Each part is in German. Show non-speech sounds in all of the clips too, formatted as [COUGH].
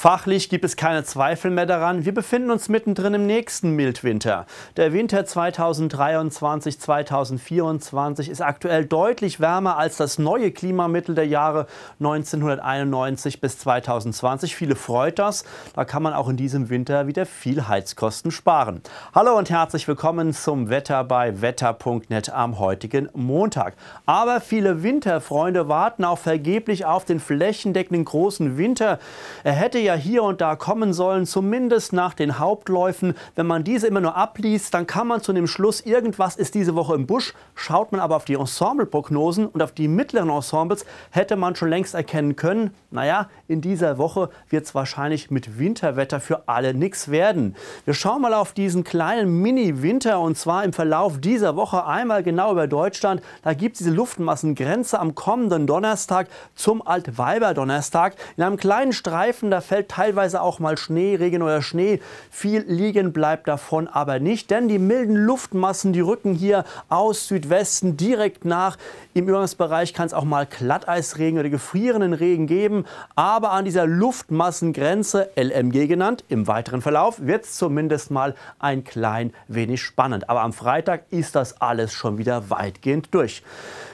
Fachlich gibt es keine Zweifel mehr daran, wir befinden uns mittendrin im nächsten Mildwinter. Der Winter 2023-2024 ist aktuell deutlich wärmer als das neue Klimamittel der Jahre 1991 bis 2020. Viele freut das, da kann man auch in diesem Winter wieder viel Heizkosten sparen. Hallo und herzlich willkommen zum Wetter bei wetter.net am heutigen Montag. Aber viele Winterfreunde warten auch vergeblich auf den flächendeckenden großen Winter. Er hätte ja ja hier und da kommen sollen, zumindest nach den Hauptläufen. Wenn man diese immer nur abliest, dann kann man zu dem Schluss, irgendwas ist diese Woche im Busch. Schaut man aber auf die Ensembleprognosen und auf die mittleren Ensembles, hätte man schon längst erkennen können, naja, in dieser Woche wird es wahrscheinlich mit Winterwetter für alle nichts werden. Wir schauen mal auf diesen kleinen Mini-Winter und zwar im Verlauf dieser Woche einmal genau über Deutschland. Da gibt es diese Luftmassengrenze am kommenden Donnerstag zum Altweiber-Donnerstag. In einem kleinen Streifen, da fällt Regenfall, teilweise auch mal Schnee, Regen oder Schnee. Viel liegen bleibt davon aber nicht, denn die milden Luftmassen, die rücken hier aus Südwesten direkt nach. Im Übergangsbereich kann es auch mal Glatteisregen oder gefrierenden Regen geben, aber an dieser Luftmassengrenze, LMG genannt, im weiteren Verlauf wird es zumindest mal ein klein wenig spannend. Aber am Freitag ist das alles schon wieder weitgehend durch.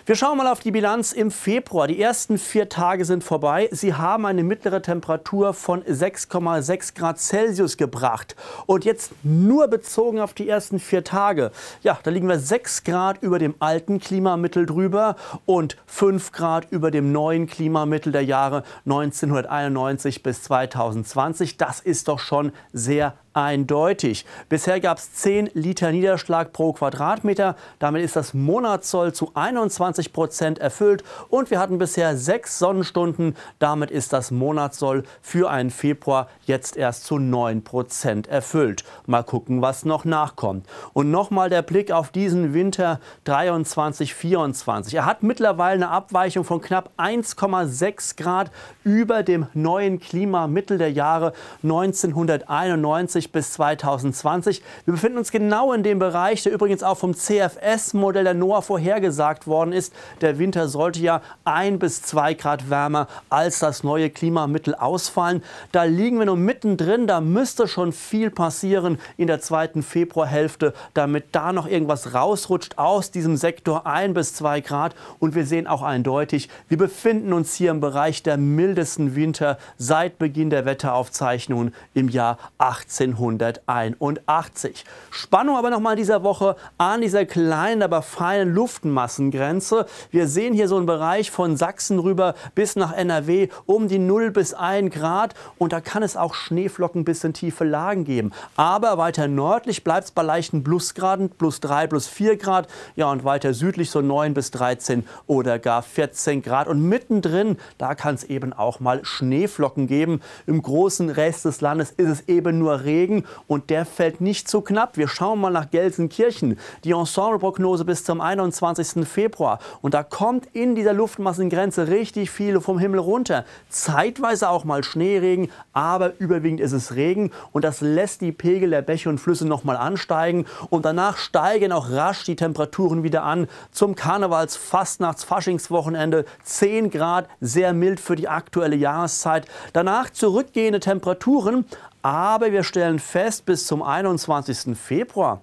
Wir schauen mal auf die Bilanz im Februar. Die ersten vier Tage sind vorbei. Sie haben eine mittlere Temperatur von 6,6 Grad Celsius gebracht. Und jetzt nur bezogen auf die ersten vier Tage. Ja, da liegen wir 6 Grad über dem alten Klimamittel drüber und 5 Grad über dem neuen Klimamittel der Jahre 1991 bis 2020. Das ist doch schon sehr eindeutig. Bisher gab es 10 Liter Niederschlag pro Quadratmeter. Damit ist das Monatszoll zu 21 Prozent erfüllt. Und wir hatten bisher sechs Sonnenstunden. Damit ist das Monatszoll für einen Februar jetzt erst zu 9 Prozent erfüllt. Mal gucken, was noch nachkommt. Und nochmal der Blick auf diesen Winter 23-24. Er hat mittlerweile eine Abweichung von knapp 1,6 Grad über dem neuen Klimamittel der Jahre 1991 2020 bis 2020. Wir befinden uns genau in dem Bereich, der übrigens auch vom CFS-Modell der NOAA vorhergesagt worden ist. Der Winter sollte ja ein bis zwei Grad wärmer als das neue Klimamittel ausfallen. Da liegen wir nun mittendrin, da müsste schon viel passieren in der zweiten Februarhälfte, damit da noch irgendwas rausrutscht aus diesem Sektor ein bis zwei Grad. Und wir sehen auch eindeutig, wir befinden uns hier im Bereich der mildesten Winter seit Beginn der Wetteraufzeichnungen im Jahr 1800. 181. Spannung aber nochmal dieser Woche an dieser kleinen, aber feinen Luftmassengrenze. Wir sehen hier so einen Bereich von Sachsen rüber bis nach NRW um die 0 bis 1 Grad und da kann es auch Schneeflocken bis in tiefe Lagen geben. Aber weiter nördlich bleibt es bei leichten Plusgraden, plus 3, plus 4 Grad. Ja, und weiter südlich so 9 bis 13 oder gar 14 Grad. Und mittendrin, da kann es eben auch mal Schneeflocken geben. Im großen Rest des Landes ist es eben nur Regen. Regen und der fällt nicht zu knapp. Wir schauen mal nach Gelsenkirchen. Die Ensemble-Prognose bis zum 21. Februar. Und da kommt in dieser Luftmassengrenze richtig viele vom Himmel runter. Zeitweise auch mal Schneeregen, aber überwiegend ist es Regen. Und das lässt die Pegel der Bäche und Flüsse nochmal ansteigen. Und danach steigen auch rasch die Temperaturen wieder an. Zum Karnevals-, Fastnachts-, Faschingswochenende 10 Grad, sehr mild für die aktuelle Jahreszeit. Danach zurückgehende Temperaturen, aber wir stellen fest, bis zum 21. Februar,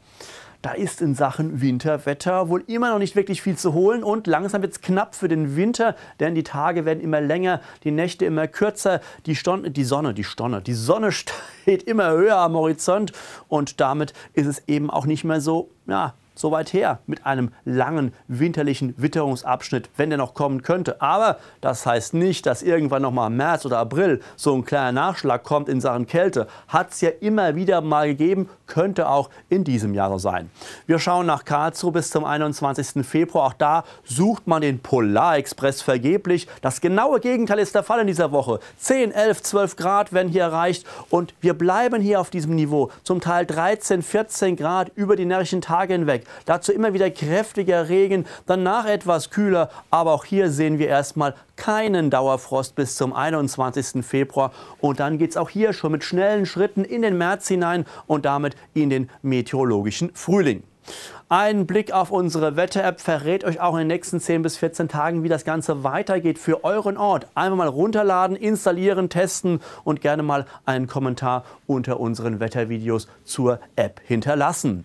da ist in Sachen Winterwetter wohl immer noch nicht wirklich viel zu holen und langsam wird es knapp für den Winter, denn die Tage werden immer länger, die Nächte immer kürzer, die, Stonne, die Sonne, die Stonne, die Sonne [LAUGHS] steht immer höher am Horizont und damit ist es eben auch nicht mehr so ja, so weit her mit einem langen winterlichen Witterungsabschnitt, wenn der noch kommen könnte. Aber das heißt nicht, dass irgendwann nochmal im März oder April so ein kleiner Nachschlag kommt in Sachen Kälte. Hat es ja immer wieder mal gegeben, könnte auch in diesem Jahr so sein. Wir schauen nach Karlsruhe bis zum 21. Februar. Auch da sucht man den Polarexpress vergeblich. Das genaue Gegenteil ist der Fall in dieser Woche. 10, 11, 12 Grad werden hier erreicht und wir bleiben hier auf diesem Niveau. Zum Teil 13, 14 Grad über die närrischen Tage hinweg. Zeit. Dazu immer wieder kräftiger Regen, danach etwas kühler, aber auch hier sehen wir erstmal keinen Dauerfrost bis zum 21. Februar. Und dann geht es auch hier schon mit schnellen Schritten in den März hinein und damit in den meteorologischen Frühling. Ein Blick auf unsere Wetter-App verrät euch auch in den nächsten 10 bis 14 Tagen, wie das Ganze weitergeht für euren Ort. Einmal mal runterladen, installieren, testen und gerne mal einen Kommentar unter unseren Wettervideos zur App hinterlassen.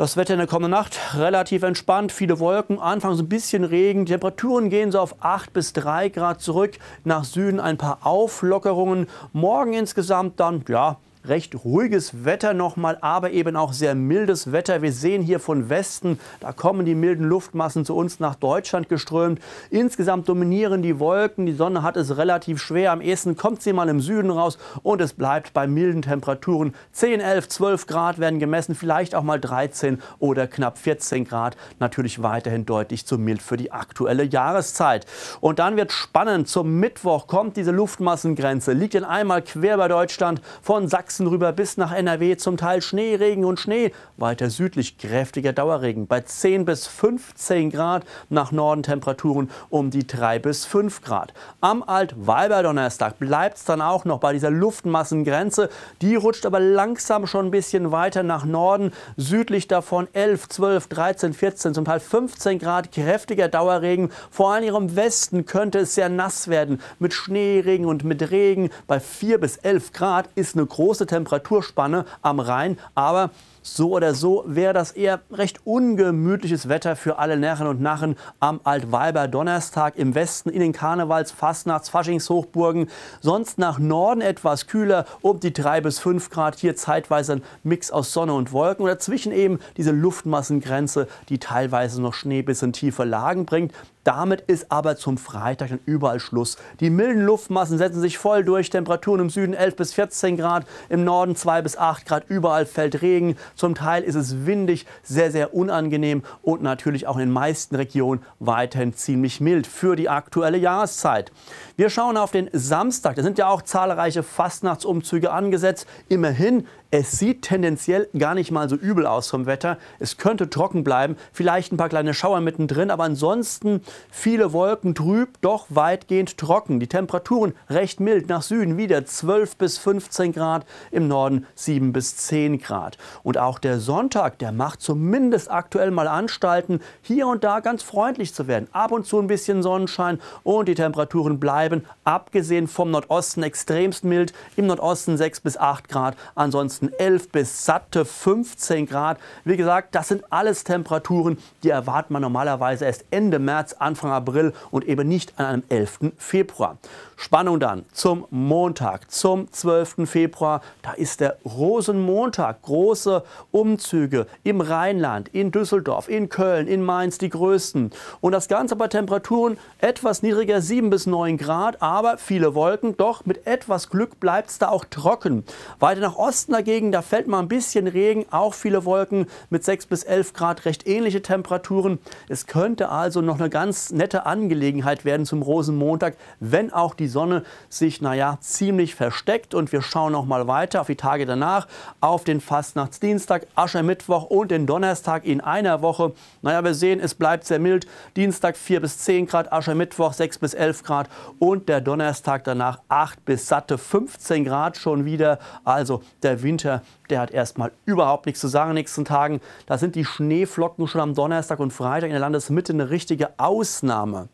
Das Wetter in der kommenden Nacht relativ entspannt, viele Wolken, anfangs ein bisschen Regen. Die Temperaturen gehen so auf 8 bis 3 Grad zurück. Nach Süden ein paar Auflockerungen. Morgen insgesamt dann, ja, recht ruhiges Wetter nochmal, aber eben auch sehr mildes Wetter. Wir sehen hier von Westen, da kommen die milden Luftmassen zu uns nach Deutschland geströmt. Insgesamt dominieren die Wolken, die Sonne hat es relativ schwer. Am ehesten kommt sie mal im Süden raus und es bleibt bei milden Temperaturen. 10, 11, 12 Grad werden gemessen, vielleicht auch mal 13 oder knapp 14 Grad. Natürlich weiterhin deutlich zu mild für die aktuelle Jahreszeit. Und dann wird spannend, zum Mittwoch kommt diese Luftmassengrenze, liegt dann einmal quer bei Deutschland von Sachsen Sachsen rüber bis nach NRW zum Teil Schneeregen und Schnee. Weiter südlich kräftiger Dauerregen bei 10 bis 15 Grad. Nach Norden Temperaturen um die 3 bis 5 Grad. Am Altweiberdonnerstag bleibt es dann auch noch bei dieser Luftmassengrenze. Die rutscht aber langsam schon ein bisschen weiter nach Norden. Südlich davon 11, 12, 13, 14, zum Teil 15 Grad kräftiger Dauerregen. Vor allem im Westen könnte es sehr nass werden mit Schneeregen und mit Regen. Bei 4 bis 11 Grad ist eine große große Temperaturspanne am Rhein, aber so oder so wäre das eher recht ungemütliches Wetter für alle Närren und Narren am Altweiber Donnerstag im Westen in den Karnevals-, Fastnachts-, Faschingshochburgen. Sonst nach Norden etwas kühler, um die 3 bis 5 Grad. Hier zeitweise ein Mix aus Sonne und Wolken oder zwischen eben diese Luftmassengrenze, die teilweise noch Schnee bis in tiefe Lagen bringt. Damit ist aber zum Freitag dann überall Schluss. Die milden Luftmassen setzen sich voll durch. Temperaturen im Süden 11 bis 14 Grad, im Norden 2 bis 8 Grad. Überall fällt Regen. Zum Teil ist es windig, sehr, sehr unangenehm und natürlich auch in den meisten Regionen weiterhin ziemlich mild für die aktuelle Jahreszeit. Wir schauen auf den Samstag. Da sind ja auch zahlreiche Fastnachtsumzüge angesetzt. Immerhin, es sieht tendenziell gar nicht mal so übel aus vom Wetter. Es könnte trocken bleiben, vielleicht ein paar kleine Schauer mittendrin, aber ansonsten viele Wolken trüb, doch weitgehend trocken. Die Temperaturen recht mild nach Süden wieder 12 bis 15 Grad, im Norden 7 bis 10 Grad. Und auch der Sonntag, der macht zumindest aktuell mal Anstalten, hier und da ganz freundlich zu werden. Ab und zu ein bisschen Sonnenschein und die Temperaturen bleiben bleiben, abgesehen vom Nordosten extremst mild, im Nordosten 6 bis 8 Grad, ansonsten 11 bis satte 15 Grad. Wie gesagt, das sind alles Temperaturen, die erwartet man normalerweise erst Ende März, Anfang April und eben nicht an einem 11. Februar. Spannung dann zum Montag, zum 12. Februar. Da ist der Rosenmontag. Große Umzüge im Rheinland, in Düsseldorf, in Köln, in Mainz, die größten. Und das Ganze bei Temperaturen etwas niedriger, 7 bis 9 Grad. Grad, aber viele Wolken. Doch mit etwas Glück bleibt es da auch trocken. Weiter nach Osten dagegen, da fällt mal ein bisschen Regen, auch viele Wolken mit 6 bis 11 Grad, recht ähnliche Temperaturen. Es könnte also noch eine ganz nette Angelegenheit werden zum Rosenmontag, wenn auch die Sonne sich, naja, ziemlich versteckt. Und wir schauen noch mal weiter auf die Tage danach, auf den Fastnachtsdienstag, Aschermittwoch und den Donnerstag in einer Woche. Naja, wir sehen, es bleibt sehr mild. Dienstag 4 bis 10 Grad, Aschermittwoch 6 bis 11 Grad und und der Donnerstag danach 8 bis satte 15 Grad schon wieder. Also der Winter, der hat erstmal überhaupt nichts zu sagen in den nächsten Tagen. Da sind die Schneeflocken schon am Donnerstag und Freitag in der Landesmitte eine richtige Ausnahme.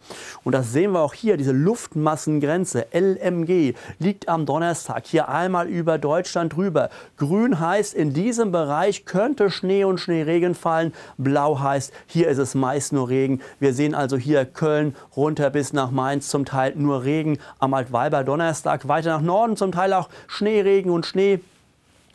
Und das sehen wir auch hier, diese Luftmassengrenze LMG liegt am Donnerstag hier einmal über Deutschland drüber. Grün heißt, in diesem Bereich könnte Schnee und Schneeregen fallen. Blau heißt, hier ist es meist nur Regen. Wir sehen also hier Köln runter bis nach Mainz zum Teil nur Regen am Altweiber Donnerstag. Weiter nach Norden zum Teil auch Schneeregen und Schnee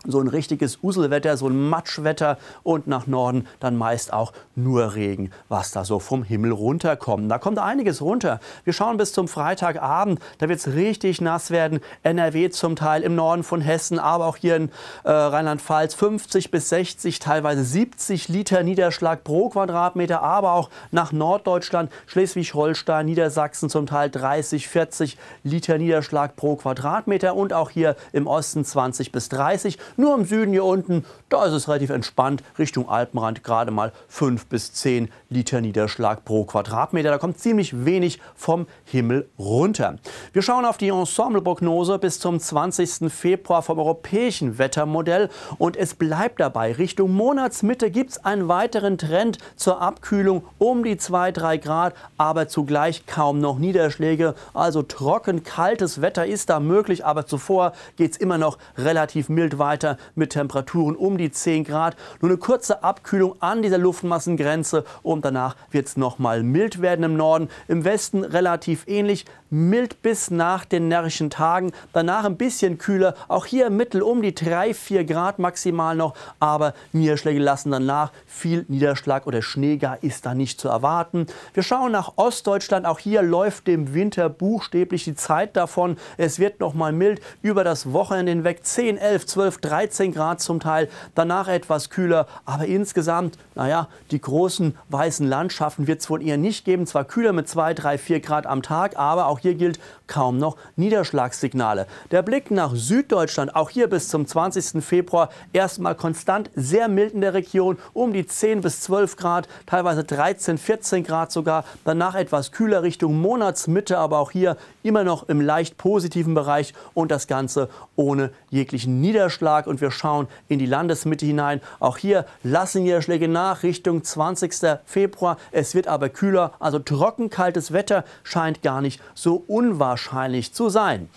so ein richtiges Uselwetter, so ein Matschwetter und nach Norden dann meist auch nur Regen, was da so vom Himmel runterkommt. Da kommt einiges runter. Wir schauen bis zum Freitagabend, da wird es richtig nass werden. NRW zum Teil im Norden von Hessen, aber auch hier in äh, Rheinland-Pfalz 50 bis 60, teilweise 70 Liter Niederschlag pro Quadratmeter, aber auch nach Norddeutschland, Schleswig-Holstein, Niedersachsen zum Teil 30, 40 Liter Niederschlag pro Quadratmeter und auch hier im Osten 20 bis 30. Nur im Süden hier unten, da ist es relativ entspannt, Richtung Alpenrand gerade mal 5 bis 10 Liter Niederschlag pro Quadratmeter. Da kommt ziemlich wenig vom Himmel runter. Wir schauen auf die Ensembleprognose bis zum 20. Februar vom europäischen Wettermodell und es bleibt dabei. Richtung Monatsmitte gibt es einen weiteren Trend zur Abkühlung um die 2-3 Grad, aber zugleich kaum noch Niederschläge. Also trocken, kaltes Wetter ist da möglich, aber zuvor geht es immer noch relativ mild weiter weiter mit Temperaturen um die 10 Grad. Nur eine kurze Abkühlung an dieser Luftmassengrenze und danach wird es nochmal mild werden im Norden. Im Westen relativ ähnlich, mild bis nach den närrischen Tagen. Danach ein bisschen kühler, auch hier im Mittel um die 3, 4 Grad maximal noch, aber Niederschläge lassen danach Viel Niederschlag oder Schnee gar ist da nicht zu erwarten. Wir schauen nach Ostdeutschland, auch hier läuft dem Winter buchstäblich die Zeit davon. Es wird nochmal mild über das Wochenende hinweg 10, 11, 12, 13. 13 Grad zum Teil, danach etwas kühler. Aber insgesamt, naja, die großen weißen Landschaften wird es wohl eher nicht geben. Zwar kühler mit 2, 3, 4 Grad am Tag, aber auch hier gilt kaum noch Niederschlagssignale. Der Blick nach Süddeutschland, auch hier bis zum 20. Februar, erstmal konstant sehr mild in der Region, um die 10 bis 12 Grad, teilweise 13, 14 Grad sogar. Danach etwas kühler Richtung Monatsmitte, aber auch hier immer noch im leicht positiven Bereich und das Ganze ohne jeglichen Niederschlag. Donnerstag und wir schauen in die Landesmitte hinein. Auch hier lassen Niederschläge nach Richtung 20. Februar. Es wird aber kühler, also trockenkaltes Wetter scheint gar nicht so unwahrscheinlich zu sein.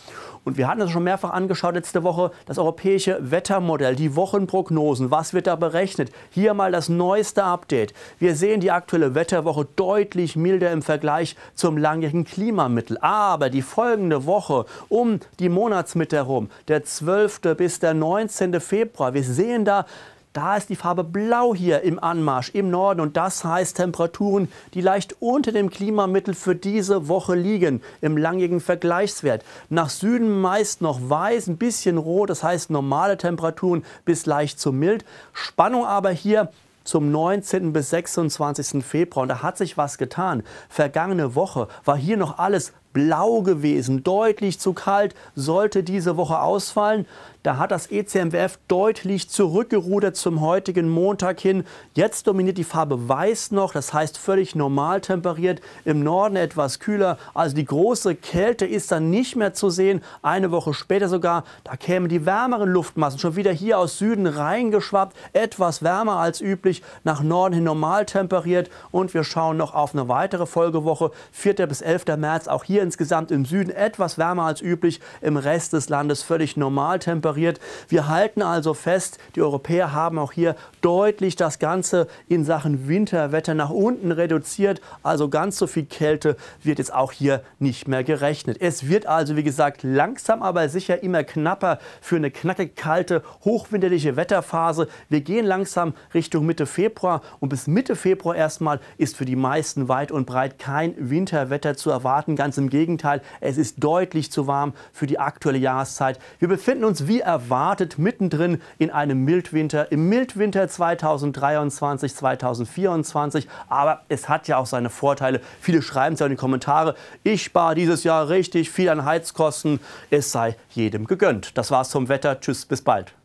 Und wir hatten das schon mehrfach angeschaut letzte Woche, das europäische Wettermodell, die Wochenprognosen, was wird da berechnet? Hier mal das neueste Update. Wir sehen die aktuelle Wetterwoche deutlich milder im Vergleich zum langjährigen Klimamittel. Aber die folgende Woche um die Monatsmitte herum, der 12. bis der 19. Februar, wir sehen da da ist die Farbe blau hier im Anmarsch im Norden und das heißt Temperaturen, die leicht unter dem Klimamittel für diese Woche liegen im langjährigen Vergleichswert. Nach Süden meist noch weiß, ein bisschen rot, das heißt normale Temperaturen bis leicht zu mild. Spannung aber hier zum 19. bis 26. Februar. Und da hat sich was getan. Vergangene Woche war hier noch alles blau gewesen, deutlich zu kalt, sollte diese Woche ausfallen. Da hat das ECMWF deutlich zurückgerudert zum heutigen Montag hin. Jetzt dominiert die Farbe Weiß noch, das heißt völlig normal temperiert. Im Norden etwas kühler, also die große Kälte ist dann nicht mehr zu sehen. Eine Woche später sogar, da kämen die wärmeren Luftmassen schon wieder hier aus Süden reingeschwappt. Etwas wärmer als üblich, nach Norden hin normal temperiert. Und wir schauen noch auf eine weitere Folgewoche, 4. bis 11. März, auch hier insgesamt im Süden etwas wärmer als üblich. Im Rest des Landes völlig normal temperiert deklariert. Wir halten also fest, die Europäer haben auch hier deutlich das Ganze in Sachen Winterwetter nach unten reduziert. Also ganz so viel Kälte wird jetzt auch hier nicht mehr gerechnet. Es wird also, wie gesagt, langsam aber sicher immer knapper für eine knackig kalte, hochwinterliche Wetterphase. Wir gehen langsam Richtung Mitte Februar und bis Mitte Februar erstmal ist für die meisten weit und breit kein Winterwetter zu erwarten. Ganz im Gegenteil, es ist deutlich zu warm für die aktuelle Jahreszeit. Wir befinden uns wie erwartet mittendrin in einem Mildwinter, im Mildwinter 2023, 2024. Aber es hat ja auch seine Vorteile. Viele schreiben es ja in die Kommentare. Ich spare dieses Jahr richtig viel an Heizkosten. Es sei jedem gegönnt. Das war's zum Wetter. Tschüss, bis bald.